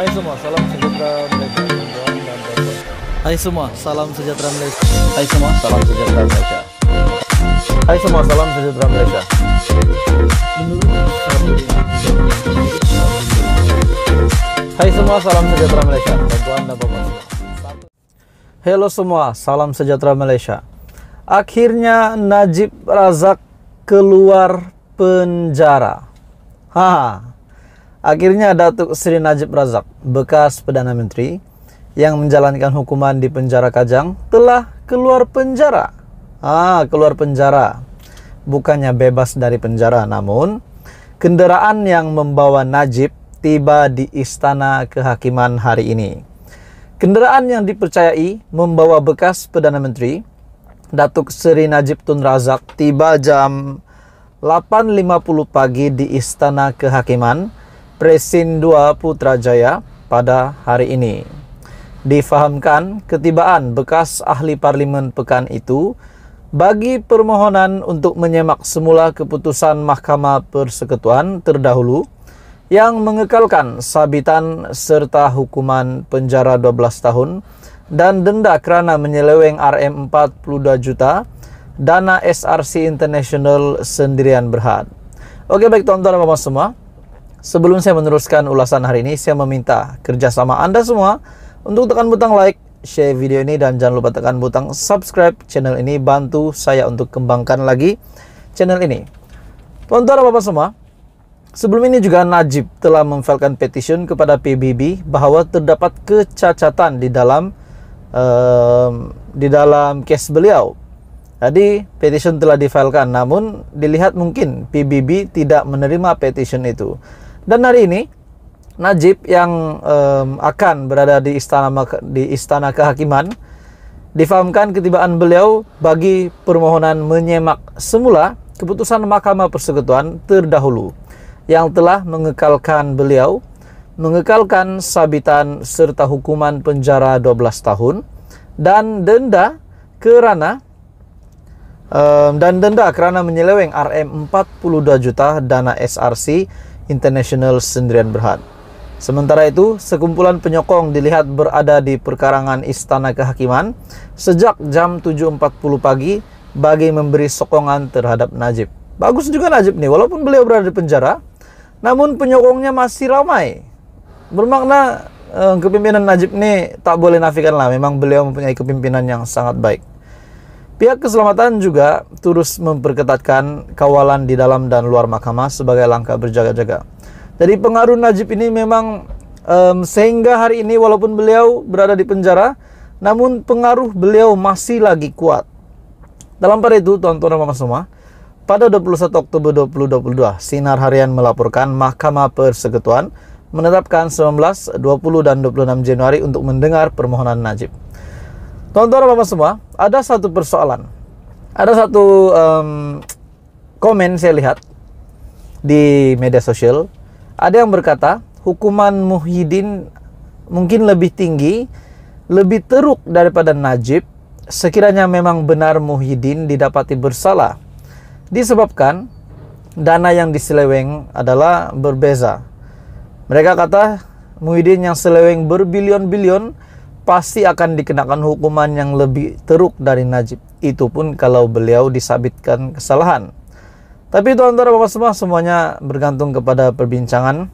Hai semua, salam sejahtera Malaysia. Hai semua, salam sejahtera Malaysia. Hai semua, salam sejahtera Malaysia. Hai semua, salam sejahtera Malaysia. Hai semua, salam sejahtera Malaysia. dan Bapak Halo semua, salam sejahtera Malaysia. Akhirnya Najib Razak keluar penjara. Haha, Akhirnya Datuk Sri Najib Razak, bekas Perdana Menteri yang menjalankan hukuman di penjara Kajang, telah keluar penjara. Ah, keluar penjara. Bukannya bebas dari penjara, namun kendaraan yang membawa Najib tiba di Istana Kehakiman hari ini. Kendaraan yang dipercayai membawa bekas Perdana Menteri Datuk Seri Najib Tun Razak tiba jam 8.50 pagi di Istana Kehakiman Presin 2 Putrajaya pada hari ini. Difahamkan ketibaan bekas ahli parlimen pekan itu bagi permohonan untuk menyemak semula keputusan Mahkamah Persekutuan terdahulu yang mengekalkan sabitan serta hukuman penjara 12 tahun dan denda kerana menyeleweng RM42 juta dana SRC International sendirian berhad. Okey, baik tuan-tuan dan semua, Sebelum saya meneruskan ulasan hari ini, saya meminta kerjasama Anda semua untuk tekan butang like, share video ini, dan jangan lupa tekan butang subscribe channel ini. Bantu saya untuk kembangkan lagi channel ini. Tuan-tuan dan bapak semua, sebelum ini juga Najib telah memfailkan petition kepada PBB bahwa terdapat kecacatan di dalam um, di dalam case beliau. Jadi petition telah difilekan, namun dilihat mungkin PBB tidak menerima petition itu. Dan hari ini Najib yang um, akan berada di istana di istana kehakiman difahamkan ketibaan beliau bagi permohonan menyemak semula keputusan Mahkamah Persekutuan terdahulu yang telah mengekalkan beliau mengekalkan sabitan serta hukuman penjara 12 tahun dan denda kerana um, dan denda kerana menyeleweng RM 42 juta dana SRC International Sendirian Berhad. Sementara itu, sekumpulan penyokong dilihat berada di perkarangan Istana Kehakiman sejak jam 7.40 pagi bagi memberi sokongan terhadap Najib. Bagus juga Najib nih, walaupun beliau berada di penjara, namun penyokongnya masih ramai. Bermakna eh, kepimpinan Najib nih tak boleh nafikan lah, memang beliau mempunyai kepimpinan yang sangat baik. Pihak keselamatan juga terus memperketatkan kawalan di dalam dan luar mahkamah sebagai langkah berjaga-jaga. Jadi pengaruh Najib ini memang um, sehingga hari ini walaupun beliau berada di penjara, namun pengaruh beliau masih lagi kuat. Dalam pada itu, tuan-tuan dan semua, pada 21 Oktober 2022, Sinar Harian melaporkan Mahkamah Persekutuan menetapkan 19, 20, dan 26 Januari untuk mendengar permohonan Najib. Tonton Bapak semua, ada satu persoalan. Ada satu um, komen saya lihat di media sosial. Ada yang berkata, hukuman Muhyiddin mungkin lebih tinggi, lebih teruk daripada Najib sekiranya memang benar Muhyiddin didapati bersalah. Disebabkan dana yang diseleweng adalah berbeza. Mereka kata Muhyiddin yang seleweng berbilion-bilion pasti akan dikenakan hukuman yang lebih teruk dari Najib. Itu pun kalau beliau disabitkan kesalahan. Tapi itu antara bapak semua semuanya bergantung kepada perbincangan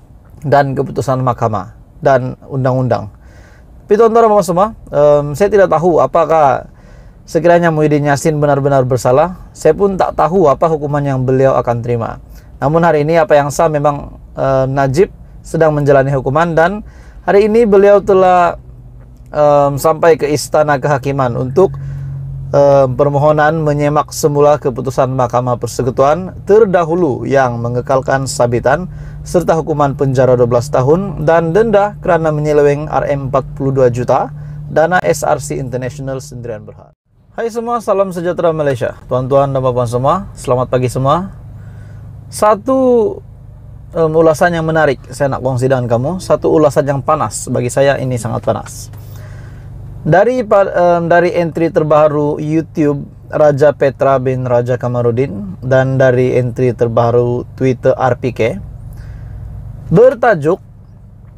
dan keputusan mahkamah dan undang-undang. Tapi itu antara bapak semua, um, saya tidak tahu apakah sekiranya Muhyiddin Yassin benar-benar bersalah, saya pun tak tahu apa hukuman yang beliau akan terima. Namun hari ini apa yang sah memang um, Najib sedang menjalani hukuman dan hari ini beliau telah um, sampai ke istana kehakiman untuk um, permohonan menyemak semula keputusan Mahkamah Persekutuan terdahulu yang mengekalkan sabitan serta hukuman penjara 12 tahun dan denda karena menyeleweng RM 42 juta dana SRC International Sendirian Berhad. Hai semua, salam sejahtera Malaysia. Tuan-tuan dan puan semua, selamat pagi semua. Satu um, ulasan yang menarik saya nak kongsi dengan kamu, satu ulasan yang panas bagi saya ini sangat panas dari um, dari entry terbaru YouTube Raja Petra bin Raja Kamarudin dan dari entry terbaru Twitter RPK bertajuk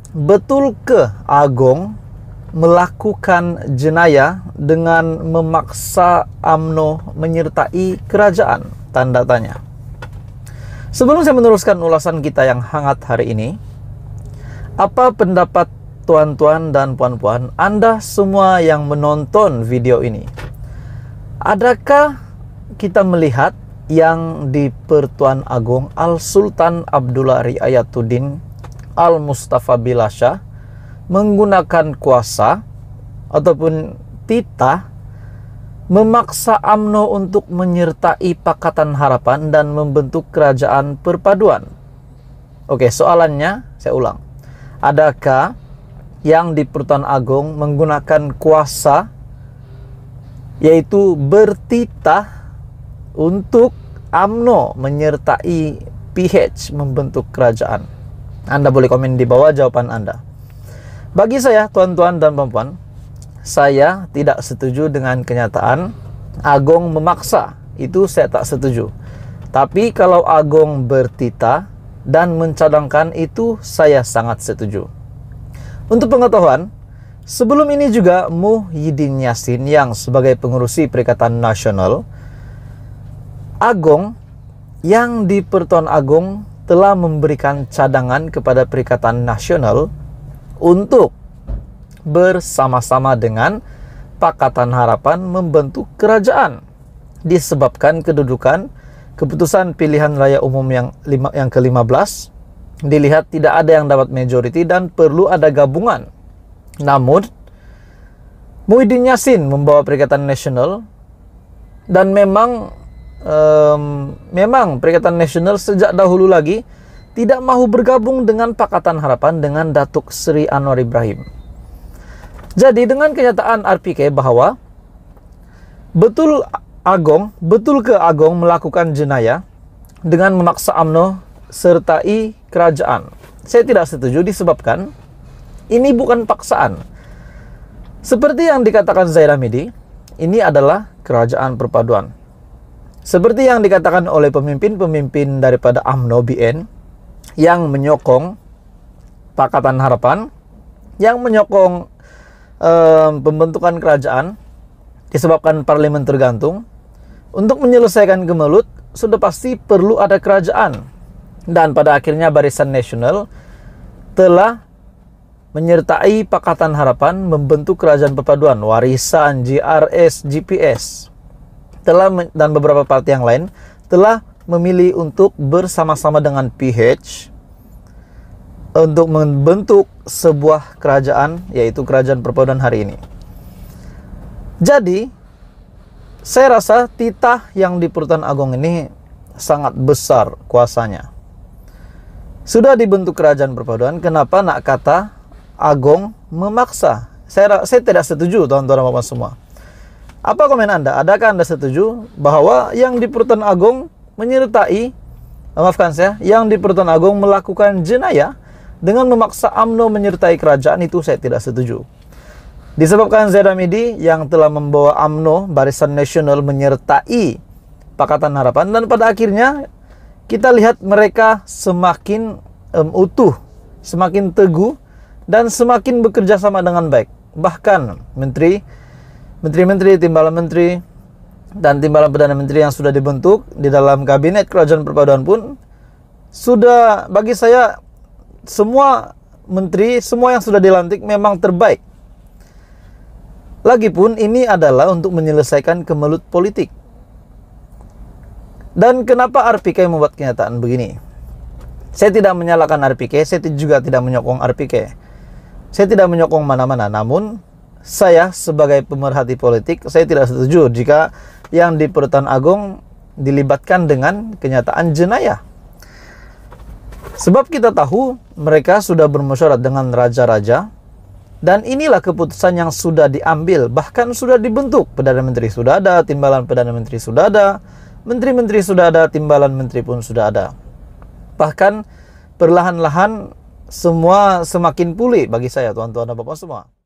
Betul ke Agong melakukan jenayah dengan memaksa AMNO menyertai kerajaan? Tanda tanya. Sebelum saya meneruskan ulasan kita yang hangat hari ini, apa pendapat tuan-tuan dan puan-puan, Anda semua yang menonton video ini. Adakah kita melihat yang di Pertuan agung Al-Sultan Abdullah Riayatuddin Al-Mustafa bilasha menggunakan kuasa ataupun titah memaksa AMNO untuk menyertai Pakatan Harapan dan membentuk kerajaan perpaduan. Oke, soalannya saya ulang. Adakah yang di Pertuan Agung menggunakan kuasa yaitu bertitah untuk AMNO menyertai PH membentuk kerajaan. Anda boleh komen di bawah jawaban Anda. Bagi saya, tuan-tuan dan puan, saya tidak setuju dengan kenyataan Agung memaksa. Itu saya tak setuju. Tapi kalau Agung bertita dan mencadangkan itu saya sangat setuju. Untuk pengetahuan, sebelum ini juga Muhyiddin Yassin yang sebagai pengurusi Perikatan Nasional Agung yang di Pertuan Agung telah memberikan cadangan kepada Perikatan Nasional untuk bersama-sama dengan Pakatan Harapan membentuk kerajaan disebabkan kedudukan keputusan pilihan raya umum yang lima, yang ke-15 dilihat tidak ada yang dapat majority dan perlu ada gabungan. Namun, Muhyiddin Yassin membawa Perikatan Nasional dan memang um, memang Perikatan Nasional sejak dahulu lagi tidak mahu bergabung dengan Pakatan Harapan dengan Datuk Seri Anwar Ibrahim. Jadi dengan kenyataan RPK bahwa betul Agong, betul ke Agong melakukan jenayah dengan memaksa AMNO sertai kerajaan. Saya tidak setuju disebabkan ini bukan paksaan. Seperti yang dikatakan Midi, ini adalah kerajaan perpaduan. Seperti yang dikatakan oleh pemimpin-pemimpin daripada AMNO BN yang menyokong Pakatan Harapan, yang menyokong eh, pembentukan kerajaan disebabkan parlemen tergantung, untuk menyelesaikan gemelut sudah pasti perlu ada kerajaan dan pada akhirnya Barisan Nasional telah menyertai Pakatan Harapan membentuk kerajaan perpaduan warisan GRS GPS telah dan beberapa partai yang lain telah memilih untuk bersama-sama dengan PH untuk membentuk sebuah kerajaan yaitu kerajaan perpaduan hari ini. Jadi saya rasa titah yang di Pertuan Agung ini sangat besar kuasanya. Sudah dibentuk kerajaan perpaduan, kenapa nak kata Agong memaksa? Saya, saya tidak setuju, tuan-tuan bapak semua. Apa komen Anda? Adakah Anda setuju bahwa yang di Pertuan Agong menyertai, eh, maafkan saya, yang di Pertuan Agong melakukan jenayah dengan memaksa AMNO menyertai kerajaan itu saya tidak setuju. Disebabkan Zedamidi yang telah membawa AMNO Barisan Nasional menyertai Pakatan Harapan dan pada akhirnya kita lihat mereka semakin um, utuh, semakin teguh, dan semakin bekerja sama dengan baik. Bahkan menteri, menteri-menteri, timbalan menteri, dan timbalan perdana menteri yang sudah dibentuk di dalam kabinet kerajaan perpaduan pun sudah bagi saya semua menteri, semua yang sudah dilantik memang terbaik. Lagipun ini adalah untuk menyelesaikan kemelut politik dan kenapa RPK membuat kenyataan begini? Saya tidak menyalahkan RPK, saya juga tidak menyokong RPK. Saya tidak menyokong mana-mana, namun saya sebagai pemerhati politik, saya tidak setuju jika yang di Perutan Agung dilibatkan dengan kenyataan jenayah. Sebab kita tahu mereka sudah bermusyarat dengan raja-raja dan inilah keputusan yang sudah diambil bahkan sudah dibentuk Perdana Menteri sudah ada, timbalan Perdana Menteri sudah ada, Menteri-menteri sudah ada, timbalan menteri pun sudah ada. Bahkan perlahan-lahan semua semakin pulih bagi saya tuan-tuan dan bapak semua.